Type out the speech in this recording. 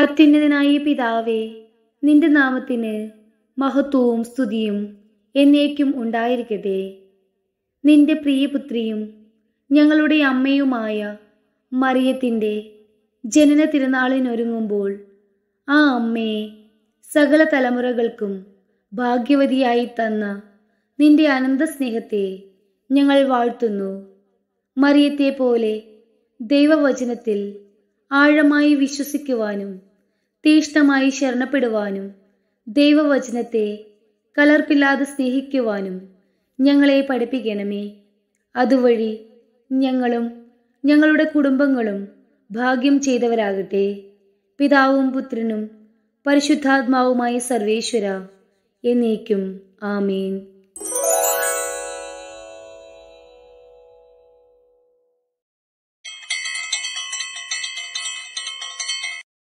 അത്യുന്നതനായ പിതാവേ നിന്റെ നാമത്തിന് മഹത്വവും സ്തുതിയും എന്നേക്കും ഉണ്ടായിരിക്കട്ടെ നിന്റെ പ്രിയപുത്രിയും ഞങ്ങളുടെ അമ്മയുമായ മറിയത്തിൻ്റെ ജനന തിരുനാളിനൊരുങ്ങുമ്പോൾ ആ അമ്മയെ സകല തലമുറകൾക്കും ഭാഗ്യവതിയായി തന്ന നിന്റെ അനന്ത സ്നേഹത്തെ ഞങ്ങൾ വാഴ്ത്തുന്നു മറിയത്തെ പോലെ ദൈവവചനത്തിൽ ആഴമായി വിശ്വസിക്കുവാനും തീഷ്ണമായി ശരണപ്പെടുവാനും ദൈവവചനത്തെ കലർപ്പില്ലാതെ സ്നേഹിക്കുവാനും ഞങ്ങളെ പഠിപ്പിക്കണമേ അതുവഴി ഞങ്ങളും ഞങ്ങളുടെ കുടുംബങ്ങളും ഭാഗ്യം ചെയ്തവരാകട്ടെ പിതാവും പുത്രനും പരിശുദ്ധാത്മാവുമായ സർവേശ്വര എന്നേക്കും ആമീൻ